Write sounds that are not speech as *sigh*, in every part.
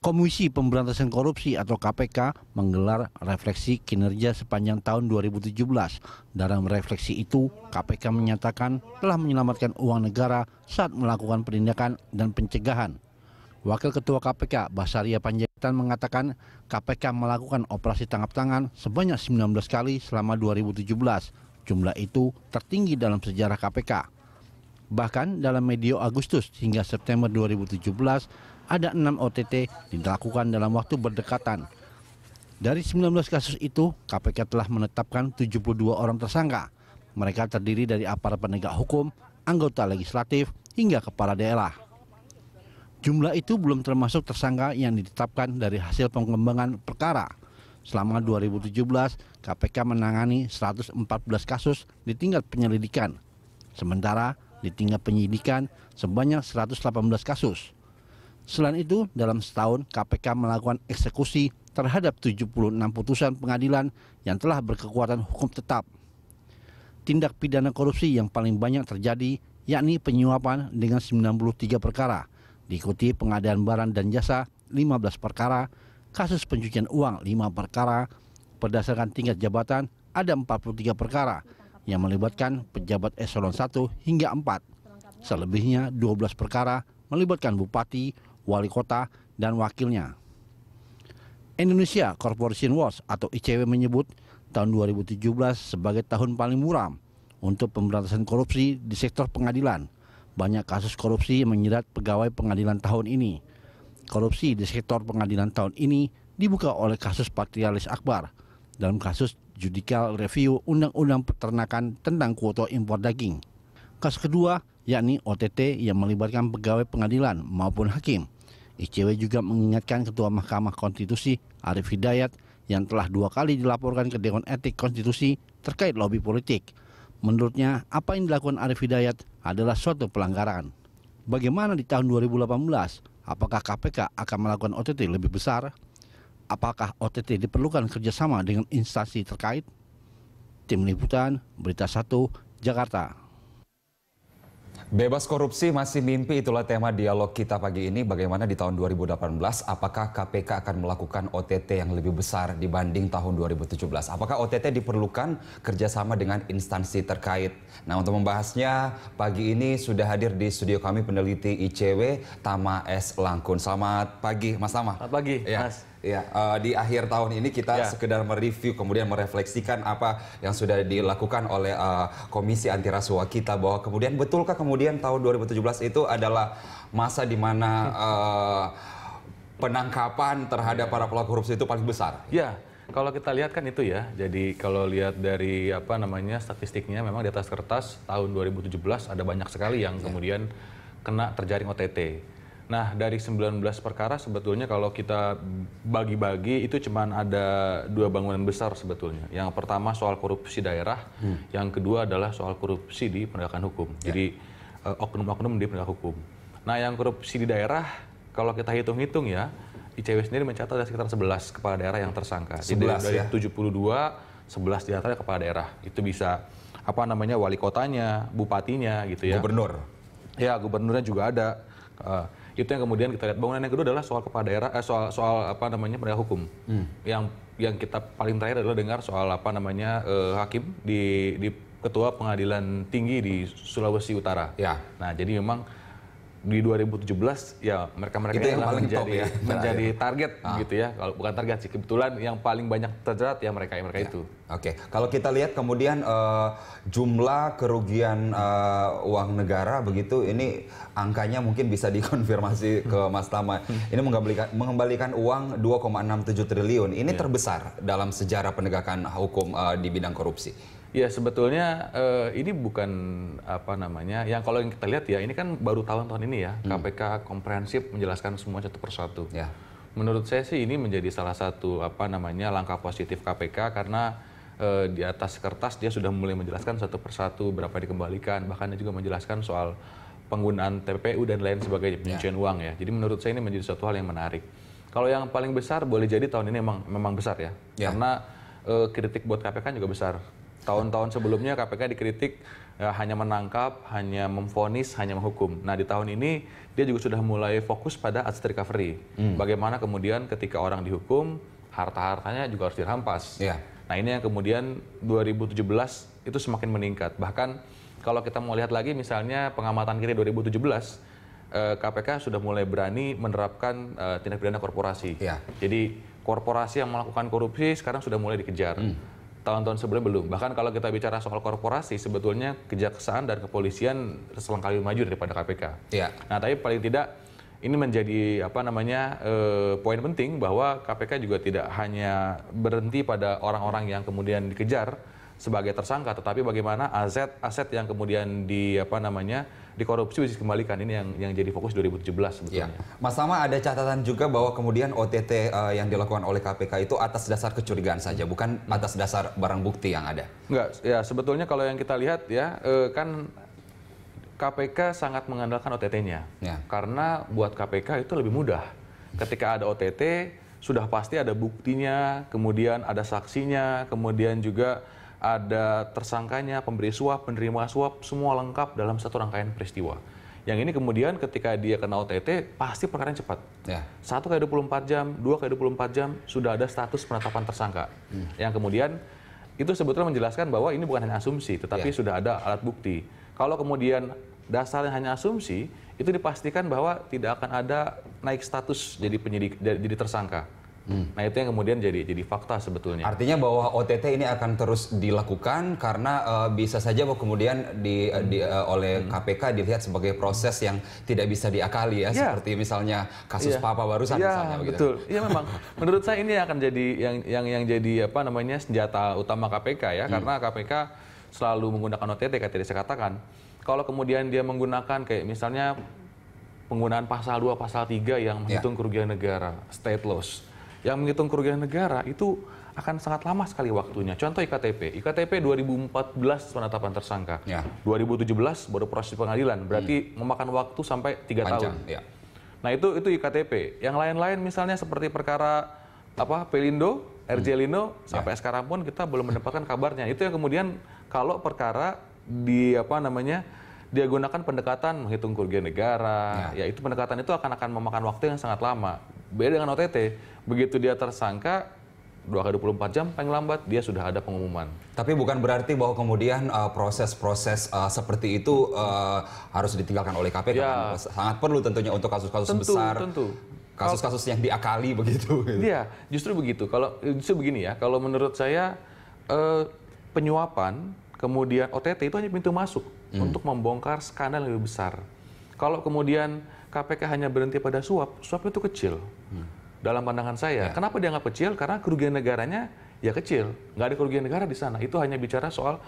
Komisi Pemberantasan Korupsi atau KPK menggelar refleksi kinerja sepanjang tahun 2017. Dalam refleksi itu, KPK menyatakan telah menyelamatkan uang negara saat melakukan penindakan dan pencegahan. Wakil Ketua KPK Basaria Panjaitan mengatakan KPK melakukan operasi tangkap tangan sebanyak 19 kali selama 2017. Jumlah itu tertinggi dalam sejarah KPK. Bahkan dalam medio Agustus hingga September 2017, ada enam OTT dilakukan dalam waktu berdekatan. Dari 19 kasus itu, KPK telah menetapkan 72 orang tersangka. Mereka terdiri dari aparat penegak hukum, anggota legislatif, hingga kepala daerah. Jumlah itu belum termasuk tersangka yang ditetapkan dari hasil pengembangan perkara. Selama 2017, KPK menangani 114 kasus di tingkat penyelidikan. Sementara di tingkat penyidikan sebanyak 118 kasus. Selain itu, dalam setahun KPK melakukan eksekusi terhadap 76 putusan pengadilan yang telah berkekuatan hukum tetap. Tindak pidana korupsi yang paling banyak terjadi yakni penyuapan dengan 93 perkara, diikuti pengadaan barang dan jasa 15 perkara, kasus pencucian uang 5 perkara, berdasarkan tingkat jabatan ada 43 perkara yang melibatkan pejabat eselon 1 hingga 4. Selebihnya 12 perkara melibatkan bupati, wali kota, dan wakilnya. Indonesia Corporation Watch atau ICW menyebut tahun 2017 sebagai tahun paling muram untuk pemberantasan korupsi di sektor pengadilan. Banyak kasus korupsi menyerat pegawai pengadilan tahun ini. Korupsi di sektor pengadilan tahun ini dibuka oleh kasus Patrialis Akbar dalam kasus judicial review Undang-Undang Peternakan tentang kuota impor daging. Kasus kedua yakni OTT yang melibatkan pegawai pengadilan maupun hakim ICW juga mengingatkan Ketua Mahkamah Konstitusi Arif Hidayat yang telah dua kali dilaporkan ke Dewan Etik Konstitusi terkait lobi politik. Menurutnya, apa yang dilakukan Arif Hidayat adalah suatu pelanggaran. Bagaimana di tahun 2018? Apakah KPK akan melakukan OTT lebih besar? Apakah OTT diperlukan kerjasama dengan instansi terkait? Tim Liputan, Berita 1, Jakarta. Bebas korupsi masih mimpi itulah tema dialog kita pagi ini bagaimana di tahun 2018 apakah KPK akan melakukan OTT yang lebih besar dibanding tahun 2017 apakah OTT diperlukan kerjasama dengan instansi terkait nah untuk membahasnya pagi ini sudah hadir di studio kami peneliti ICW Tama S Langkun selamat pagi Mas Tama selamat pagi ya. Mas Ya, uh, di akhir tahun ini kita ya. sekedar mereview kemudian merefleksikan apa yang sudah dilakukan oleh uh, Komisi Anti Rasuah kita bahwa kemudian betulkah kemudian tahun 2017 itu adalah masa di mana uh, penangkapan terhadap ya. para pelaku korupsi itu paling besar? Ya. Kalau kita lihat kan itu ya, jadi kalau lihat dari apa namanya statistiknya memang di atas kertas tahun 2017 ada banyak sekali yang ya. kemudian kena terjaring OTT. Nah, dari 19 perkara sebetulnya kalau kita bagi-bagi itu cuma ada dua bangunan besar sebetulnya. Yang pertama soal korupsi daerah, hmm. yang kedua adalah soal korupsi di penegakan hukum. Ya. Jadi eh, oknum-oknum di penegak hukum. Nah, yang korupsi di daerah kalau kita hitung-hitung ya, ICW sendiri mencatat ada sekitar 11 kepala daerah yang tersangka. 11, Jadi dari ya? 72, 11 diantaranya kepala daerah. Itu bisa apa namanya wali kotanya, bupatinya gitu ya. Gubernur. Ya, gubernurnya juga ada. Uh, itu yang kemudian kita lihat bangunan yang kedua adalah soal kepala daerah eh, soal soal apa namanya penegak hukum hmm. yang yang kita paling terakhir adalah dengar soal apa namanya eh, hakim di, di ketua pengadilan tinggi di Sulawesi Utara ya nah jadi memang di 2017 ya mereka-mereka itu yang paling menjadi, top ya, menjadi target ah. gitu ya. Kalau bukan target sih kebetulan yang paling banyak terjerat ya mereka ya mereka ya. itu. Oke, okay. kalau kita lihat kemudian uh, jumlah kerugian uh, uang negara begitu ini angkanya mungkin bisa *laughs* dikonfirmasi ke Mas Tama. Ini mengembalikan mengembalikan uang 2,67 triliun. Ini ya. terbesar dalam sejarah penegakan hukum uh, di bidang korupsi. Ya sebetulnya uh, ini bukan apa namanya yang kalau yang kita lihat ya ini kan baru tahun-tahun ini ya hmm. KPK komprehensif menjelaskan semua satu persatu. Ya. Menurut saya sih ini menjadi salah satu apa namanya langkah positif KPK karena uh, di atas kertas dia sudah mulai menjelaskan satu persatu berapa dikembalikan bahkan dia juga menjelaskan soal penggunaan TPU dan lain sebagainya pencucian ya. uang ya. Jadi menurut saya ini menjadi suatu hal yang menarik. Kalau yang paling besar boleh jadi tahun ini memang memang besar ya, ya. karena eh, kritik buat KPK juga besar Tahun-tahun sebelumnya KPK dikritik ya, hanya menangkap, hanya memfonis, hanya menghukum. Nah di tahun ini dia juga sudah mulai fokus pada aset recovery. Hmm. Bagaimana kemudian ketika orang dihukum, harta-hartanya juga harus dirampas. Yeah. Nah ini yang kemudian 2017 itu semakin meningkat. Bahkan kalau kita mau lihat lagi misalnya pengamatan kita 2017, eh, KPK sudah mulai berani menerapkan eh, tindak pidana korporasi. Yeah. Jadi korporasi yang melakukan korupsi sekarang sudah mulai dikejar. Hmm tahun-tahun sebelumnya belum. Bahkan kalau kita bicara soal korporasi, sebetulnya kejaksaan dan kepolisian selangkah lebih maju daripada KPK. Ya. Nah, tapi paling tidak ini menjadi apa namanya eh, poin penting bahwa KPK juga tidak hanya berhenti pada orang-orang yang kemudian dikejar sebagai tersangka, tetapi bagaimana aset-aset yang kemudian di apa namanya korupsi bisa dikembalikan ini yang yang jadi fokus 2017 iya. sebetulnya. Ya. Mas Tama ada catatan juga bahwa kemudian OTT uh, eh, yang dilakukan oleh KPK itu atas dasar kecurigaan saja bukan atas dasar barang bukti yang ada. Enggak, ya sebetulnya kalau yang kita lihat ya uh, kan KPK sangat mengandalkan OTT-nya. Ya. Karena buat KPK itu lebih mudah. Ketika ada OTT sudah pasti ada buktinya, kemudian ada saksinya, kemudian juga ada tersangkanya, pemberi suap, penerima suap, semua lengkap dalam satu rangkaian peristiwa. Yang ini kemudian ketika dia kena OTT, pasti yang cepat. Ya. satu Ya. dua puluh 24 jam, dua ke 24 jam, sudah ada status penetapan tersangka. Hmm. Yang kemudian, itu sebetulnya menjelaskan bahwa ini bukan hanya asumsi, tetapi ya. sudah ada alat bukti. Kalau kemudian dasarnya hanya asumsi, itu dipastikan bahwa tidak akan ada naik status jadi penyidik jadi tersangka. Hmm. Nah itu yang kemudian jadi jadi fakta sebetulnya. Artinya bahwa OTT ini akan terus dilakukan karena uh, bisa saja bahwa kemudian di, hmm. di uh, oleh hmm. KPK dilihat sebagai proses yang tidak bisa diakali ya, ya. seperti misalnya kasus ya. Papa barusan ya, misalnya. Begitu. Betul, Iya memang. Menurut saya ini akan jadi yang yang yang jadi apa namanya senjata utama KPK ya, hmm. karena KPK selalu menggunakan OTT kayak tadi saya katakan. Kalau kemudian dia menggunakan kayak misalnya penggunaan pasal 2, pasal 3 yang menghitung yeah. kerugian negara, state loss yang menghitung kerugian negara itu akan sangat lama sekali waktunya. Contoh IKTP. IKTP 2014 penetapan tersangka. Ya. 2017 baru proses pengadilan. Berarti hmm. memakan waktu sampai tiga tahun. Ya. Nah, itu itu IKTP. Yang lain-lain misalnya seperti perkara apa Pelindo, hmm. RJ Lino hmm. sampai ya. sekarang pun kita belum mendapatkan kabarnya. Itu yang kemudian kalau perkara di apa namanya dia gunakan pendekatan menghitung kerugian negara, ya. ya itu pendekatan itu akan akan memakan waktu yang sangat lama. Beda dengan OTT, begitu dia tersangka dua kali 24 jam paling lambat dia sudah ada pengumuman. Tapi bukan berarti bahwa kemudian uh, proses-proses uh, uh, seperti itu uh, harus ditinggalkan oleh KPK. Ya. Sangat perlu tentunya untuk kasus-kasus tentu, besar. Tentu. Kasus-kasus yang diakali *laughs* begitu. Iya, justru begitu. Kalau justru begini ya, kalau menurut saya uh, penyuapan kemudian OTT itu hanya pintu masuk hmm. untuk membongkar skandal lebih besar. Kalau kemudian KPK hanya berhenti pada suap, suap itu kecil. Hmm dalam pandangan saya. Ya. Kenapa dianggap kecil? Karena kerugian negaranya ya kecil. Nggak ada kerugian negara di sana. Itu hanya bicara soal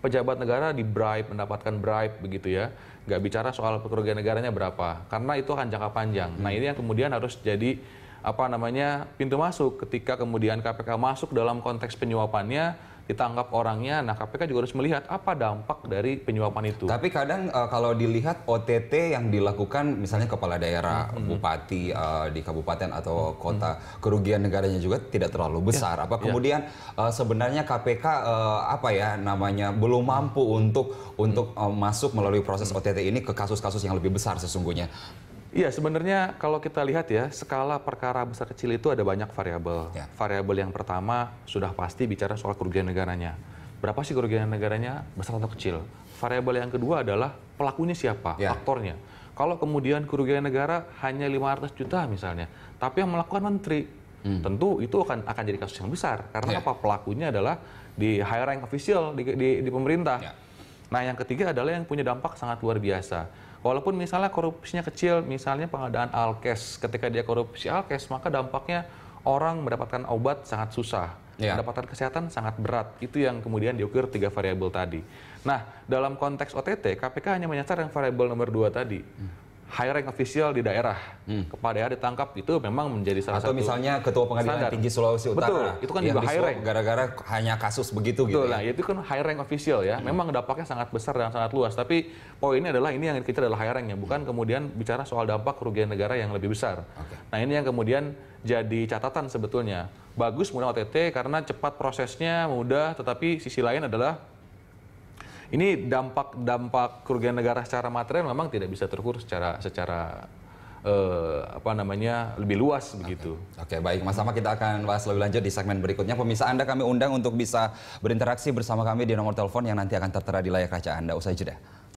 pejabat negara di bribe, mendapatkan bribe begitu ya. Nggak bicara soal kerugian negaranya berapa. Karena itu akan jangka panjang. Nah, hmm. Nah ini yang kemudian harus jadi apa namanya pintu masuk ketika kemudian KPK masuk dalam konteks penyuapannya ditangkap orangnya. Nah, KPK juga harus melihat apa dampak dari penyuapan itu. Tapi kadang uh, kalau dilihat OTT yang dilakukan misalnya kepala daerah, hmm. bupati uh, di kabupaten atau mm-hmm. kota, hmm. kerugian negaranya juga tidak terlalu ya, besar. Yeah. Apa ya. kemudian yeah. uh, sebenarnya KPK uh, eh, apa ya namanya belum mampu untuk untuk uh, masuk melalui proses OTT ini ke kasus-kasus yang lebih besar sesungguhnya. Iya, sebenarnya kalau kita lihat ya, skala perkara besar kecil itu ada banyak variabel. Ya. Variabel yang pertama sudah pasti bicara soal kerugian negaranya. Berapa sih kerugian negaranya, besar atau kecil? Variabel yang kedua adalah pelakunya siapa, ya. aktornya. Kalau kemudian kerugian negara hanya 500 juta misalnya, tapi yang melakukan menteri, hmm. tentu itu akan akan jadi kasus yang besar. Karena ya. apa? Pelakunya adalah di high rank official di, di, di pemerintah. Ya. Nah, yang ketiga adalah yang punya dampak sangat luar biasa Walaupun misalnya korupsinya kecil, misalnya pengadaan alkes, ketika dia korupsi alkes, maka dampaknya orang mendapatkan obat sangat susah, yeah. mendapatkan kesehatan sangat berat. Itu yang kemudian diukur tiga variabel tadi. Nah, dalam konteks OTT, KPK hanya menyasar yang variabel nomor dua tadi. Hmm high rank official di daerah hmm. kepala daerah ditangkap itu memang menjadi salah Atau satu misalnya ketua pengadilan standar. tinggi Sulawesi Utara betul itu kan juga high rank gara-gara hanya kasus begitu gitu betul, gitu lah ya. Nah, itu kan high rank official ya hmm. memang dampaknya sangat besar dan sangat luas tapi poinnya adalah ini yang kita adalah high ranknya bukan hmm. kemudian bicara soal dampak kerugian negara yang lebih besar okay. nah ini yang kemudian jadi catatan sebetulnya bagus mudah OTT karena cepat prosesnya mudah tetapi sisi lain adalah ini dampak-dampak kerugian negara secara materi memang tidak bisa terukur secara secara Uh, apa namanya lebih luas begitu. Oke, okay, baik Mas Sama kita akan bahas lebih lanjut di segmen berikutnya. Pemirsa Anda kami undang untuk bisa berinteraksi bersama kami di nomor telepon yang nanti akan tertera di layar kaca Anda usai jeda.